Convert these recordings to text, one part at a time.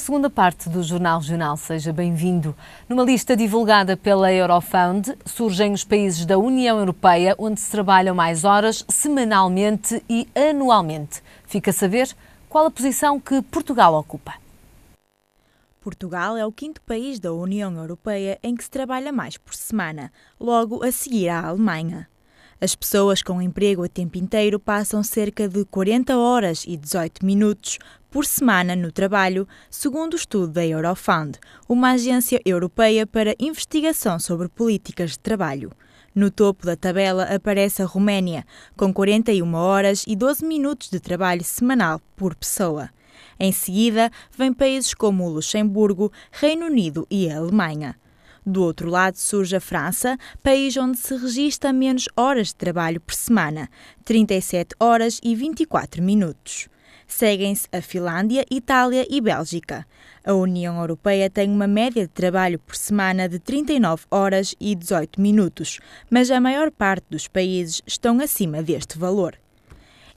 a segunda parte do Jornal Regional. Seja bem-vindo. Numa lista divulgada pela Eurofound, surgem os países da União Europeia onde se trabalham mais horas semanalmente e anualmente. Fica a saber qual a posição que Portugal ocupa. Portugal é o quinto país da União Europeia em que se trabalha mais por semana, logo a seguir à Alemanha. As pessoas com emprego a tempo inteiro passam cerca de 40 horas e 18 minutos por semana no trabalho, segundo o estudo da Eurofund, uma agência europeia para investigação sobre políticas de trabalho. No topo da tabela aparece a Roménia, com 41 horas e 12 minutos de trabalho semanal por pessoa. Em seguida, vêm países como o Luxemburgo, Reino Unido e a Alemanha. Do outro lado surge a França, país onde se registra menos horas de trabalho por semana, 37 horas e 24 minutos. Seguem-se a Finlândia, Itália e Bélgica. A União Europeia tem uma média de trabalho por semana de 39 horas e 18 minutos, mas a maior parte dos países estão acima deste valor.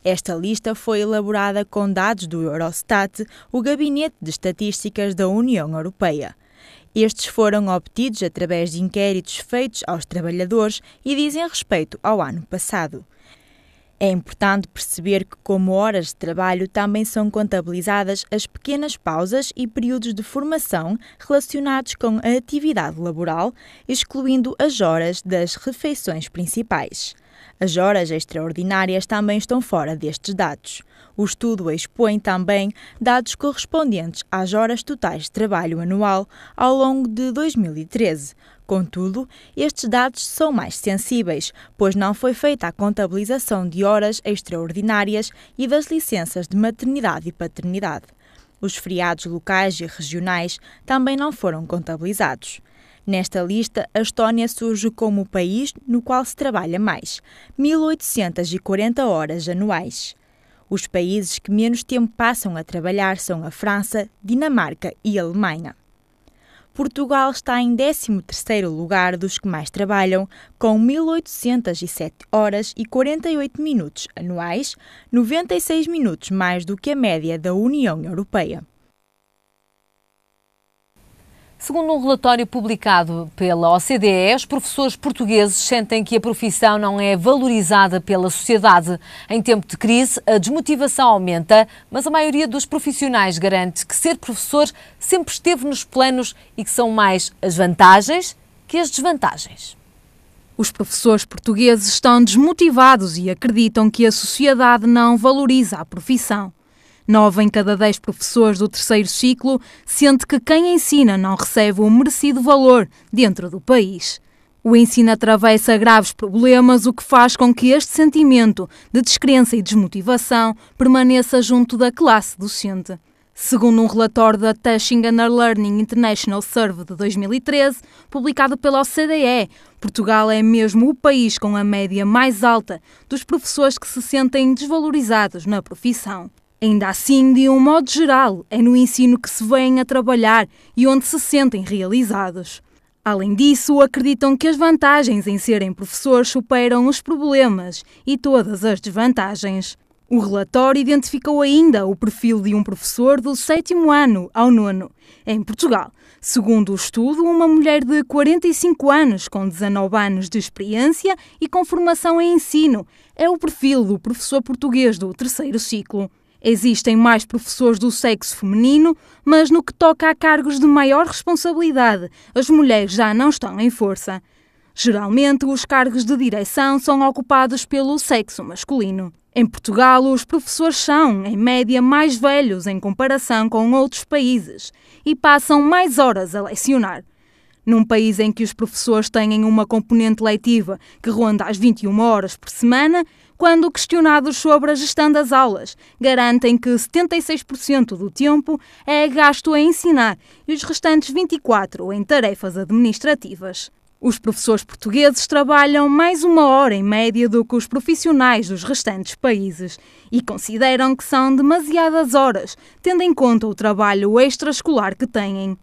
Esta lista foi elaborada com dados do Eurostat, o Gabinete de Estatísticas da União Europeia. Estes foram obtidos através de inquéritos feitos aos trabalhadores e dizem respeito ao ano passado. É importante perceber que, como horas de trabalho, também são contabilizadas as pequenas pausas e períodos de formação relacionados com a atividade laboral, excluindo as horas das refeições principais. As horas extraordinárias também estão fora destes dados. O estudo expõe também dados correspondentes às horas totais de trabalho anual ao longo de 2013. Contudo, estes dados são mais sensíveis, pois não foi feita a contabilização de horas extraordinárias e das licenças de maternidade e paternidade. Os feriados locais e regionais também não foram contabilizados. Nesta lista, a Estónia surge como o país no qual se trabalha mais, 1.840 horas anuais. Os países que menos tempo passam a trabalhar são a França, Dinamarca e Alemanha. Portugal está em 13º lugar dos que mais trabalham, com 1.807 horas e 48 minutos anuais, 96 minutos mais do que a média da União Europeia. Segundo um relatório publicado pela OCDE, os professores portugueses sentem que a profissão não é valorizada pela sociedade. Em tempo de crise, a desmotivação aumenta, mas a maioria dos profissionais garante que ser professor sempre esteve nos planos e que são mais as vantagens que as desvantagens. Os professores portugueses estão desmotivados e acreditam que a sociedade não valoriza a profissão. Nove em cada dez professores do terceiro ciclo sente que quem ensina não recebe o merecido valor dentro do país. O ensino atravessa graves problemas, o que faz com que este sentimento de descrença e desmotivação permaneça junto da classe docente. Segundo um relatório da Teaching and Learning International Survey de 2013, publicado pela OCDE, Portugal é mesmo o país com a média mais alta dos professores que se sentem desvalorizados na profissão. Ainda assim, de um modo geral, é no ensino que se vêm a trabalhar e onde se sentem realizados. Além disso, acreditam que as vantagens em serem professores superam os problemas e todas as desvantagens. O relatório identificou ainda o perfil de um professor do sétimo ano ao nono, em Portugal. Segundo o estudo, uma mulher de 45 anos, com 19 anos de experiência e com formação em ensino, é o perfil do professor português do terceiro ciclo. Existem mais professores do sexo feminino, mas no que toca a cargos de maior responsabilidade, as mulheres já não estão em força. Geralmente, os cargos de direção são ocupados pelo sexo masculino. Em Portugal, os professores são, em média, mais velhos em comparação com outros países e passam mais horas a lecionar. Num país em que os professores têm uma componente leitiva que ronda as 21 horas por semana, quando questionados sobre a gestão das aulas. Garantem que 76% do tempo é gasto a ensinar e os restantes 24% em tarefas administrativas. Os professores portugueses trabalham mais uma hora em média do que os profissionais dos restantes países e consideram que são demasiadas horas, tendo em conta o trabalho extraescolar que têm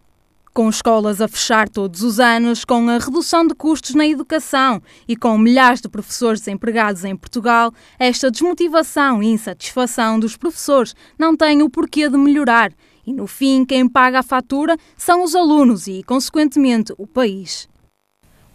com escolas a fechar todos os anos, com a redução de custos na educação e com milhares de professores desempregados em Portugal, esta desmotivação e insatisfação dos professores não tem o porquê de melhorar. E no fim, quem paga a fatura são os alunos e, consequentemente, o país.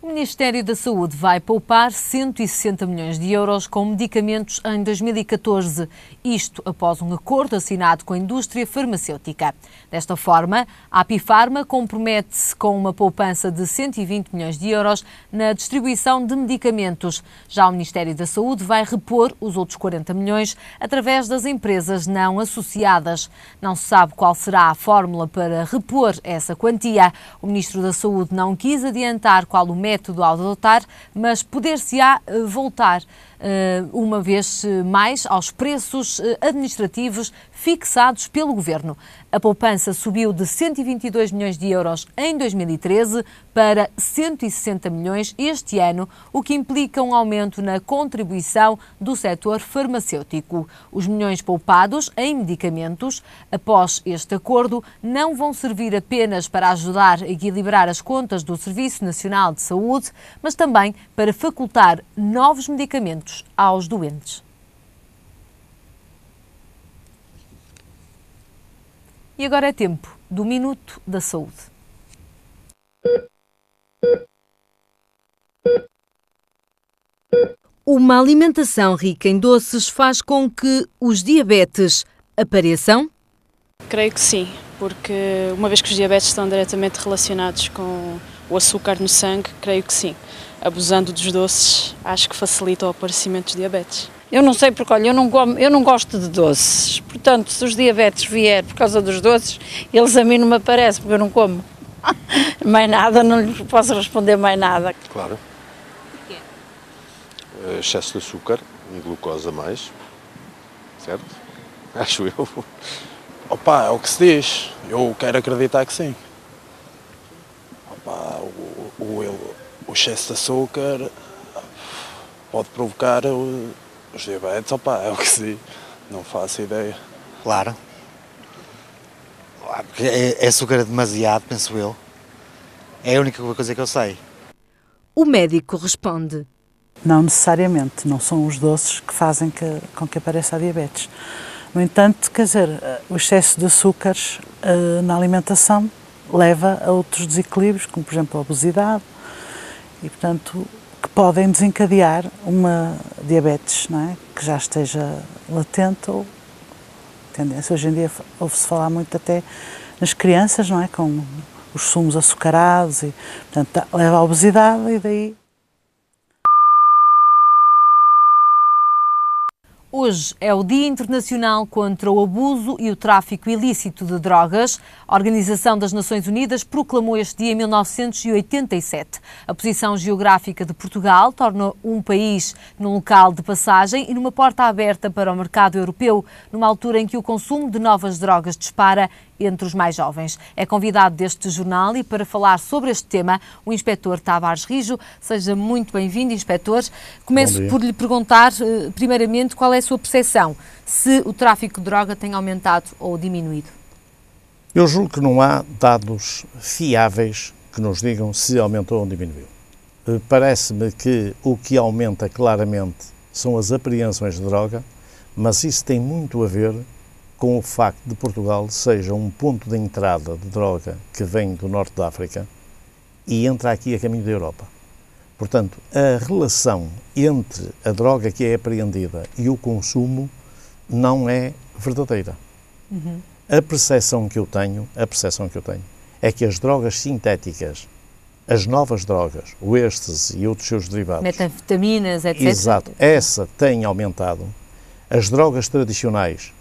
O Ministério da Saúde vai poupar 160 milhões de euros com medicamentos em 2014, isto após um acordo assinado com a indústria farmacêutica. Desta forma, a Apifarma compromete-se com uma poupança de 120 milhões de euros na distribuição de medicamentos. Já o Ministério da Saúde vai repor os outros 40 milhões através das empresas não associadas. Não se sabe qual será a fórmula para repor essa quantia. O Ministro da Saúde não quis adiantar qual o método método a adotar, mas poder-se-á eh, voltar eh, uma vez eh, mais aos preços eh, administrativos fixados pelo governo. A poupança subiu de 122 milhões de euros em 2013 para 160 milhões este ano, o que implica um aumento na contribuição do setor farmacêutico. Os milhões poupados em medicamentos, após este acordo, não vão servir apenas para ajudar a equilibrar as contas do Serviço Nacional de Saúde, mas também para facultar novos medicamentos aos doentes. E agora é tempo do Minuto da Saúde. Uma alimentação rica em doces faz com que os diabetes apareçam? Creio que sim, porque uma vez que os diabetes estão diretamente relacionados com o açúcar no sangue, creio que sim abusando dos doces, acho que facilita o aparecimento de diabetes. Eu não sei porque, olha, eu não, como, eu não gosto de doces, portanto, se os diabetes vier por causa dos doces, eles a mim não me aparecem, porque eu não como. mais nada, não lhes posso responder mais nada. Claro. Porquê? Uh, eh, excesso de açúcar e glucosa mais, certo? Acho eu. Opa, é o que se diz. Eu quero acreditar que sim. Opa, o, o, o, o excesso de açúcar pode provocar os diabetes, opa, é o que se não faço ideia. Claro. Ah, é, é açúcar demasiado, penso eu. É a única coisa que eu sei. O médico responde. Não necessariamente, não são os doces que fazem que, com que apareça a diabetes. No entanto, quer dizer, eh, o excesso de açúcares uh, na alimentação leva a outros desequilíbrios, como por exemplo a obesidade, e, portanto, que podem desencadear uma diabetes não é? que já esteja latente ou tendência. Hoje em dia ouve-se falar muito até nas crianças, não é? Com os sumos açucarados e, portanto, leva à obesidade e daí Hoje é o Dia Internacional contra o Abuso e o Tráfico Ilícito de Drogas. A Organização das Nações Unidas proclamou este dia em 1987. A posição geográfica de Portugal torna um país num local de passagem e numa porta aberta para o mercado europeu, numa altura em que o consumo de novas drogas dispara entre os mais jovens. É convidado deste jornal e para falar sobre este tema o inspetor Tavares Rijo. Seja muito bem-vindo, inspetor. Começo por lhe perguntar, eh, primeiramente, qual é a sua percepção se o tráfico de droga tem aumentado ou diminuído? Eu julgo que não há dados fiáveis que nos digam se aumentou ou diminuiu. Eh, parece-me que o que aumenta claramente são as apreensões de droga, mas isso tem muito a ver com o facto de Portugal seja um ponto de entrada de droga que vem do norte da África e entra aqui a caminho da Europa. Portanto, a relação entre a droga que é apreendida e o consumo não é verdadeira. Uhum. A percepção que eu tenho, a percepção que eu tenho, é que as drogas sintéticas, as novas drogas, o estes e outros seus derivados, metanfetaminas, etc. Exato, essa tem aumentado. As drogas tradicionais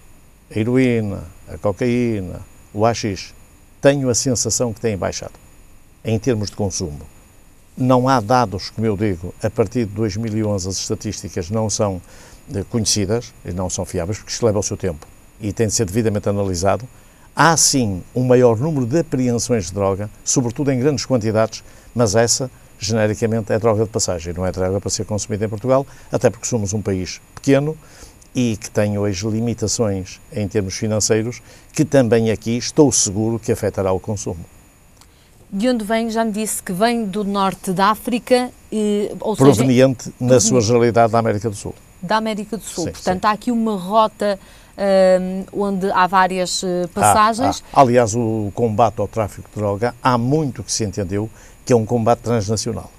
a heroína, a cocaína, o AX, tenho a sensação que têm baixado em termos de consumo. Não há dados, como eu digo, a partir de 2011 as estatísticas não são eh, conhecidas e não são fiáveis, porque isto leva o seu tempo e tem de ser devidamente analisado. Há sim um maior número de apreensões de droga, sobretudo em grandes quantidades, mas essa, genericamente, é droga de passagem, não é droga para ser consumida em Portugal, até porque somos um país pequeno, e que tem hoje limitações em termos financeiros, que também aqui estou seguro que afetará o consumo. De onde vem? Já me disse que vem do norte da África, ou proveniente seja, na sua generalidade da América do Sul. Da América do Sul. Sim, Portanto, sim. há aqui uma rota hum, onde há várias eh, passagens. Há, há. Aliás, o combate ao tráfico de droga há muito que se entendeu que é um combate transnacional.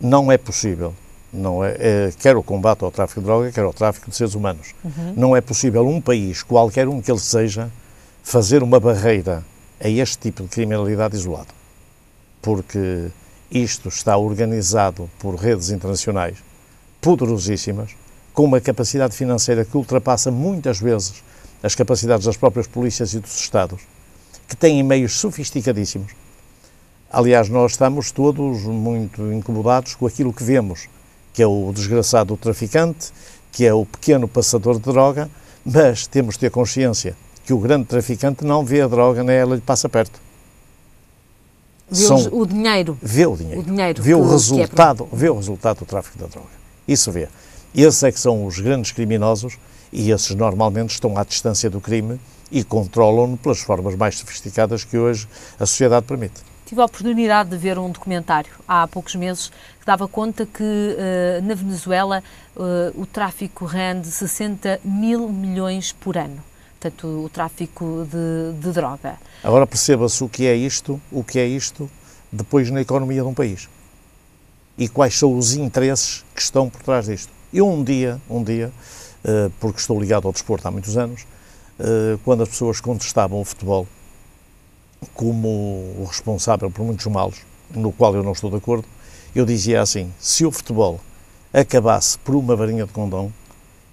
Não é possível não é, é, quer o combate ao tráfico de droga, quer o tráfico de seres humanos. Uhum. Não é possível um país, qualquer um que ele seja, fazer uma barreira a este tipo de criminalidade isolado. Porque isto está organizado por redes internacionais poderosíssimas, com uma capacidade financeira que ultrapassa muitas vezes as capacidades das próprias polícias e dos Estados, que têm meios sofisticadíssimos. Aliás, nós estamos todos muito incomodados com aquilo que vemos que é o desgraçado traficante, que é o pequeno passador de droga, mas temos de ter consciência que o grande traficante não vê a droga, nem ela lhe passa perto. Vê São, o dinheiro. Vê o dinheiro. O dinheiro vê, o é resultado, é... vê o resultado do tráfico da droga. Isso vê. Esses é que são os grandes criminosos e esses normalmente estão à distância do crime e controlam-no pelas formas mais sofisticadas que hoje a sociedade permite. Tive a oportunidade de ver um documentário há poucos meses que dava conta que uh, na Venezuela uh, o tráfico rende 60 mil milhões por ano. Portanto, o tráfico de, de droga. Agora perceba-se o que é isto, o que é isto depois na economia de um país. E quais são os interesses que estão por trás disto. Eu um dia, um dia, uh, porque estou ligado ao desporto há muitos anos, quando as pessoas contestavam o futebol, como o responsável por muitos males, no qual eu não estou de acordo, eu dizia assim: se o futebol acabasse por uma varinha de condão,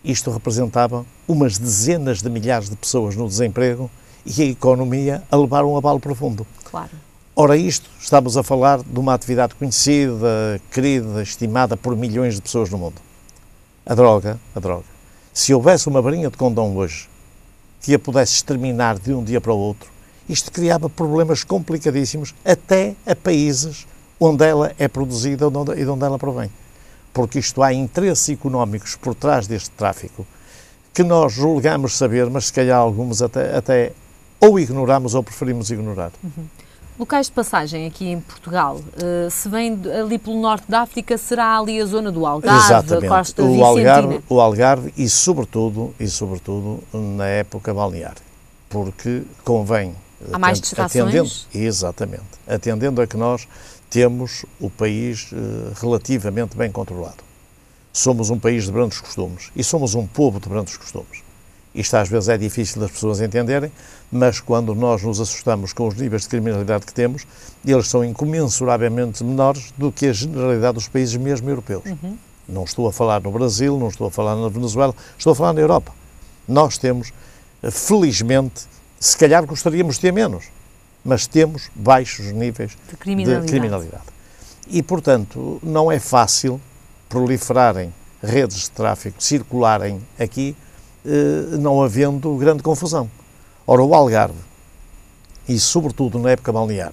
isto representava umas dezenas de milhares de pessoas no desemprego e a economia a levar um abalo profundo. Claro. Ora, isto estamos a falar de uma atividade conhecida, querida, estimada por milhões de pessoas no mundo. A droga, a droga. Se houvesse uma varinha de condão hoje que a pudesse exterminar de um dia para o outro, isto criava problemas complicadíssimos até a países onde ela é produzida e de onde ela provém. Porque isto há interesses económicos por trás deste tráfico que nós julgamos saber, mas se calhar alguns até, até ou ignoramos ou preferimos ignorar. Uhum. Locais de passagem aqui em Portugal, uh, se vem ali pelo norte da África, será ali a zona do Algarve, Exatamente. a costa o Vicentina. Algarve, o Algarve e sobretudo, e sobretudo na época balnear, porque convém Há mais distrações? Atendendo, exatamente. Atendendo a que nós temos o país eh, relativamente bem controlado. Somos um país de brandos costumes e somos um povo de brandos costumes. Isto às vezes é difícil das pessoas entenderem, mas quando nós nos assustamos com os níveis de criminalidade que temos, eles são incomensuravelmente menores do que a generalidade dos países mesmo europeus. Uhum. Não estou a falar no Brasil, não estou a falar na Venezuela, estou a falar na Europa. Nós temos, eh, felizmente, se calhar gostaríamos de ter menos, mas temos baixos níveis de criminalidade. De criminalidade. E, portanto, não é fácil proliferarem redes de tráfico, circularem aqui, eh, não havendo grande confusão. Ora, o Algarve, e sobretudo na época balnear,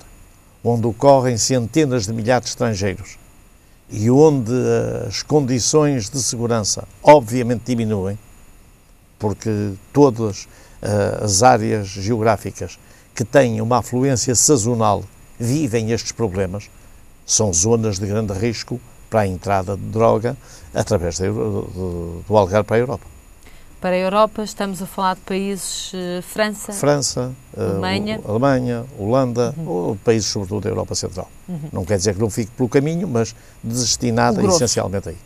onde ocorrem centenas de milhares de estrangeiros e onde as condições de segurança obviamente diminuem, porque todas uh, as áreas geográficas que têm uma afluência sazonal vivem estes problemas, são zonas de grande risco para a entrada de droga através de, do, do Algarve para a Europa. Para a Europa estamos a falar de países eh, França, França, eh, Alemanha, uh, Alemanha Holanda, uhum. países sobretudo da Europa Central. Uhum. Não quer dizer que não fique pelo caminho, mas destinada essencialmente aí.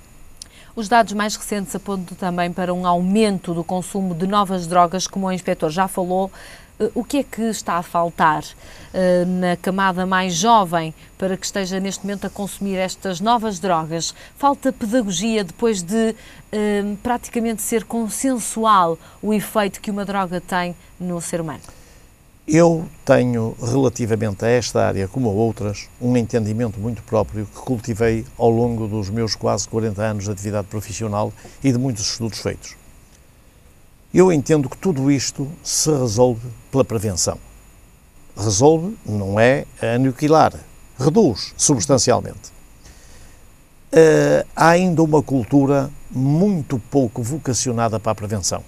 Os dados mais recentes apontam também para um aumento do consumo de novas drogas, como o inspetor já falou. Eh, o que é que está a faltar eh, na camada mais jovem para que esteja neste momento a consumir estas novas drogas? Falta pedagogia depois de eh, praticamente ser consensual o efeito que uma droga tem no ser humano? Eu tenho, relativamente a esta área, como a outras, um entendimento muito próprio que cultivei ao longo dos meus quase 40 anos de atividade profissional e de muitos estudos feitos. Eu entendo que tudo isto se resolve pela prevenção. Resolve não é aniquilar, reduz substancialmente. Uh, há ainda uma cultura muito pouco vocacionada para a prevenção,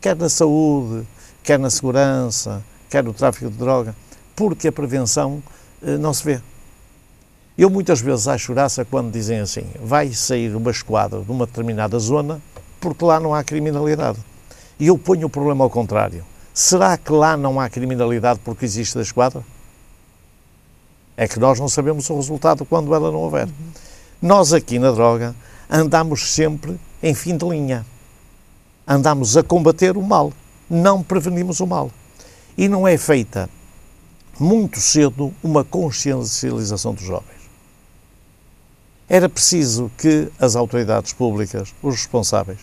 quer na saúde, quer na segurança, quer o tráfico de droga, porque a prevenção eh, não se vê. Eu muitas vezes acho graça quando dizem assim: vai sair uma esquadra de uma determinada zona porque lá não há criminalidade. E eu ponho o problema ao contrário. Será que lá não há criminalidade porque existe a esquadra? É que nós não sabemos o resultado quando ela não houver. Uhum. Nós aqui na droga andamos sempre em fim de linha. Andamos a combater o mal, não prevenimos o mal e não é feita muito cedo uma consciencialização dos jovens. Era preciso que as autoridades públicas, os responsáveis,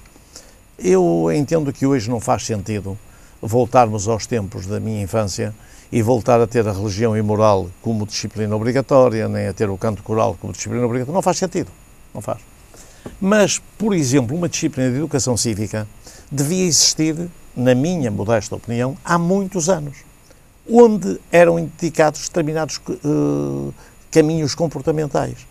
eu entendo que hoje não faz sentido voltarmos aos tempos da minha infância e voltar a ter a religião e moral como disciplina obrigatória, nem a ter o canto coral como disciplina obrigatória. Não faz sentido. Não faz. Mas, por exemplo, uma disciplina de educação cívica devia existir, na minha modesta opinião, há muitos anos, onde eram indicados determinados uh, caminhos comportamentais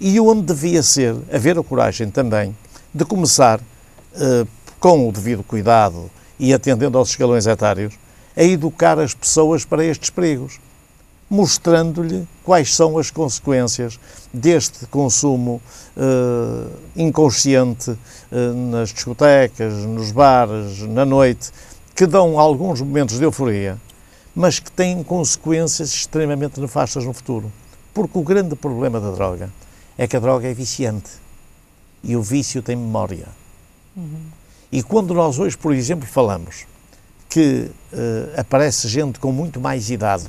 e onde devia ser, haver a coragem também de começar, uh, com o devido cuidado e atendendo aos escalões etários, a educar as pessoas para estes perigos mostrando-lhe quais são as consequências deste consumo uh, inconsciente uh, nas discotecas, nos bares, na noite, que dão alguns momentos de euforia, mas que têm consequências extremamente nefastas no futuro. Porque o grande problema da droga é que a droga é viciante e o vício tem memória. Uhum. E quando nós hoje, por exemplo, falamos que uh, aparece gente com muito mais idade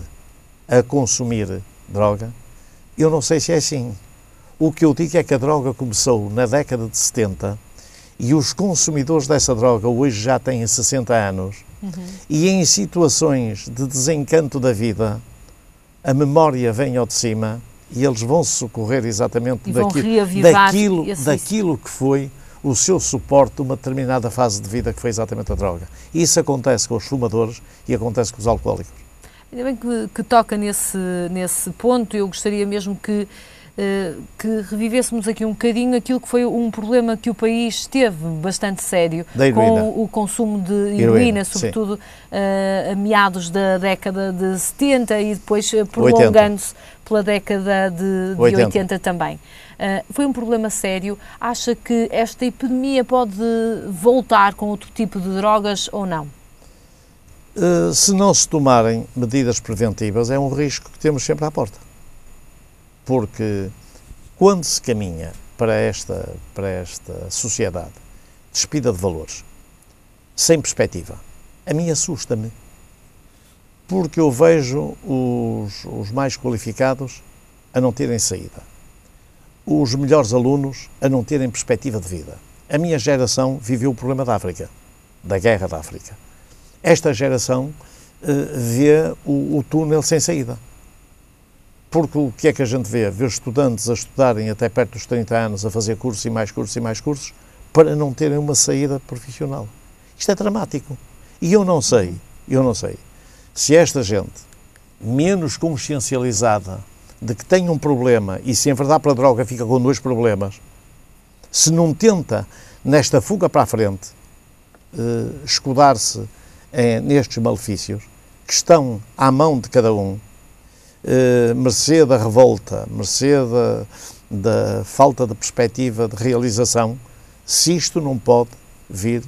a consumir droga. Eu não sei se é assim. O que eu digo é que a droga começou na década de 70 e os consumidores dessa droga hoje já têm 60 anos uhum. e em situações de desencanto da vida a memória vem ao de cima e eles vão se socorrer exatamente daquilo, daquilo, daquilo que foi o seu suporte numa uma determinada fase de vida que foi exatamente a droga. Isso acontece com os fumadores e acontece com os alcoólicos. Ainda bem que, que toca nesse, nesse ponto, eu gostaria mesmo que eh, que revivêssemos aqui um bocadinho aquilo que foi um problema que o país teve bastante sério com o consumo de heroína, heroína sobretudo uh, a meados da década de 70 e depois eh, prolongando-se pela década de, de 80. 80. também. Uh, foi um problema sério. Acha que esta epidemia pode voltar com outro tipo de drogas ou não? Eh, se não se tomarem medidas preventivas, é um risco que temos sempre à porta. Porque quando se caminha para esta, para esta sociedade despida de valores, sem perspectiva, a mim assusta-me. Porque eu vejo os, os mais qualificados a não terem saída, os melhores alunos a não terem perspectiva de vida. A minha geração viveu o problema da África, da guerra da África esta geração eh, vê o, o túnel sem saída. Porque o que é que a gente vê? Vê estudantes a estudarem até perto dos 30 anos, a fazer cursos e mais cursos e mais cursos, para não terem uma saída profissional. Isto é dramático. E eu não sei, eu não sei, se esta gente, menos consciencializada de que tem um problema e se para a droga fica com dois problemas, se não tenta, nesta fuga para a frente, eh, escudar-se é, nestes malefícios, que estão à mão de cada um, eh, mercê da revolta, mercê da, da falta de perspectiva de realização, se isto não pode vir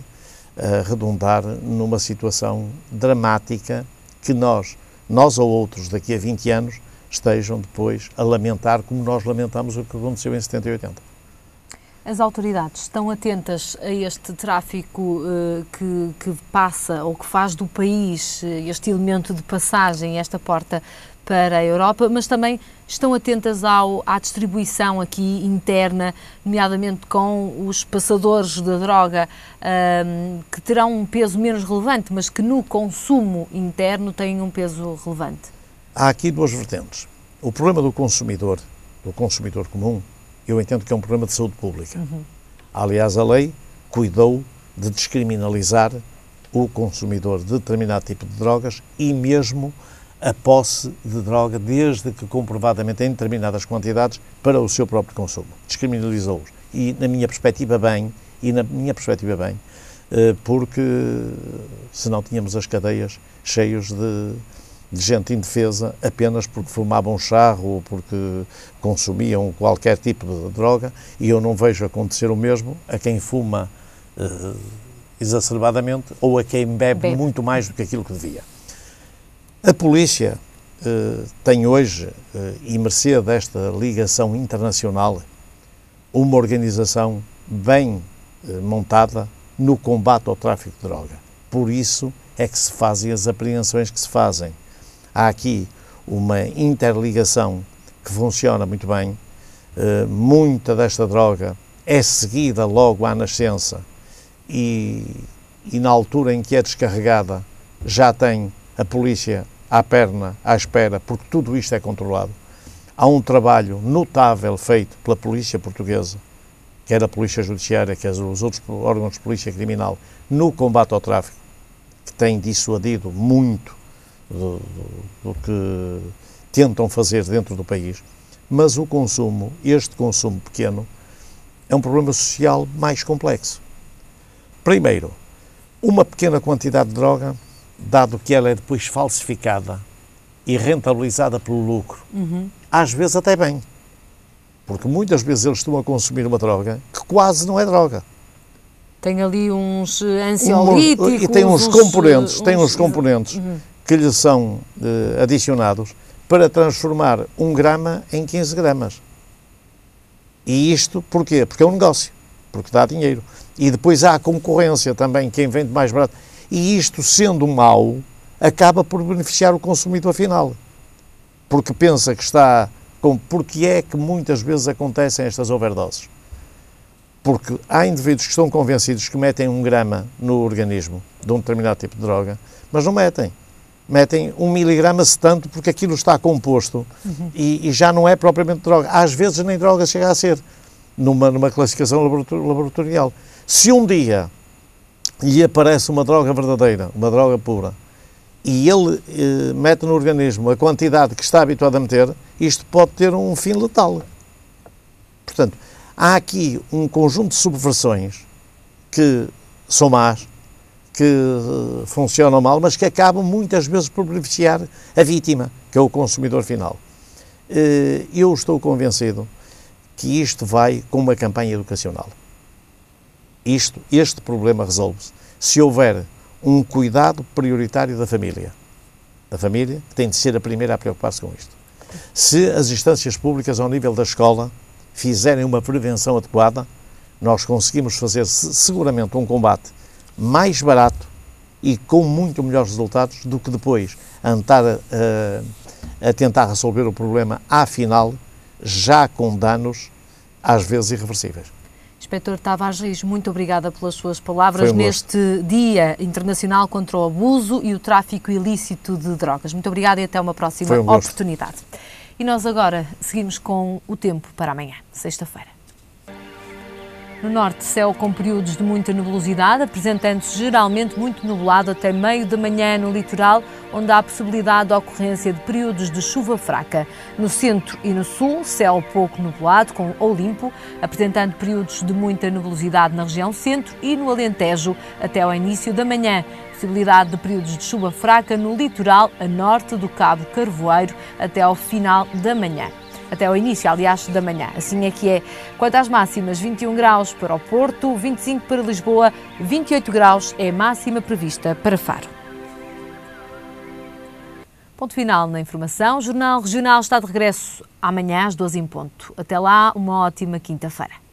a redundar numa situação dramática que nós, nós ou outros daqui a 20 anos, estejam depois a lamentar como nós lamentamos o que aconteceu em 70 e 80. As autoridades estão atentas a este tráfico uh, que, que, passa ou que faz do país eh, este elemento de passagem, esta porta para a Europa, mas também estão atentas ao, à distribuição aqui interna, nomeadamente com os passadores da droga, uh, que terão um peso menos relevante, mas que no consumo interno têm um peso relevante? Há aqui duas vertentes. O problema do consumidor, do consumidor comum, eu entendo que é um problema de saúde pública. Uhum. Aliás, a lei cuidou de descriminalizar o consumidor de determinado tipo de drogas e mesmo a posse de droga, desde que comprovadamente em determinadas quantidades, para o seu próprio consumo. Descriminalizou-os. E, na minha perspectiva, bem, e na minha perspectiva, bem, eh, porque senão tínhamos as cadeias cheias de, de gente indefesa apenas porque fumavam charro ou porque consumiam qualquer tipo de droga e eu não vejo acontecer o mesmo a quem fuma eh, exacerbadamente ou a quem bebe, bebe, muito mais do que aquilo que devia. A polícia eh, tem hoje, eh, e mercê desta ligação internacional, uma organização bem eh, montada no combate ao tráfico de droga. Por isso é que se fazem as apreensões que se fazem Há aqui uma interligação que funciona muito bem. Eh, muita desta droga é seguida logo à nascença e, e, na altura em que é descarregada já tem a polícia à perna, à espera, porque tudo isto é controlado. Há um trabalho notável feito pela polícia portuguesa, quer a polícia judiciária, quer os outros órgãos de polícia criminal, no combate ao tráfico, que tem dissuadido muito do, do, do que tentam fazer dentro do país, mas o consumo, este consumo pequeno, é um problema social mais complexo. Primeiro, uma pequena quantidade de droga, dado que ela é depois falsificada e rentabilizada pelo lucro, uhum. às vezes até bem, porque muitas vezes eles estão a consumir uma droga que quase não é droga. Tem ali uns ansiolíticos. Um, e tem uns, uns componentes, eh, uns, tem uns componentes uhum que lhe são eh, adicionados para transformar um grama em 15 gramas. E isto porquê? Porque é um negócio, porque dá dinheiro. E depois há a concorrência também, quem vende mais barato. E isto, sendo mau, acaba por beneficiar o consumidor final, porque pensa que está com... Porque é que muitas vezes acontecem estas overdoses? Porque há indivíduos que estão convencidos que metem um grama no organismo de um determinado tipo de droga, mas não metem metem um miligrama tanto porque aquilo está composto uhum. e, e, já não é propriamente droga. Às vezes nem droga chega a ser, numa, numa classificação laboratorial. Se um dia lhe aparece uma droga verdadeira, uma droga pura, e ele eh, mete no organismo a quantidade que está habituado a meter, isto pode ter um fim letal. Portanto, há aqui um conjunto de subversões que são más, que eh, funcionam mal, mas que acabam muitas vezes por beneficiar a vítima, que é o consumidor final. Eh, eu estou convencido que isto vai com uma campanha educacional. Isto, este problema resolve-se se houver um cuidado prioritário da família. A família tem de ser a primeira a preocupar-se com isto. Se as instâncias públicas, ao nível da escola, fizerem uma prevenção adequada, nós conseguimos fazer seguramente um combate mais barato e com muito melhores resultados do que depois andar eh, a tentar resolver o problema à final, já com danos às vezes irreversíveis. Inspetor Tavares muito obrigada pelas suas palavras um neste gosto. Dia Internacional contra o Abuso e o Tráfico Ilícito de Drogas. Muito obrigada e até uma próxima um oportunidade. E nós agora seguimos com o tempo para amanhã, sexta-feira. No norte, céu com períodos de muita nebulosidade, apresentando-se geralmente muito nublado até meio da manhã no litoral, onde há possibilidade de ocorrência de períodos de chuva fraca. No centro e no sul, céu pouco nublado com ou limpo, apresentando períodos de muita nebulosidade na região centro e no Alentejo até ao início da manhã. Possibilidade de períodos de chuva fraca no litoral a norte do Cabo Carvoeiro até ao final da manhã até ao início, aliás, da manhã. Assim é que é. Quanto às máximas, 21 graus para o Porto, 25 para Lisboa, 28 graus é a máxima prevista para Faro. Ponto final na informação. O Jornal Regional está de regresso amanhã às 12 em ponto. Até lá, uma ótima quinta-feira.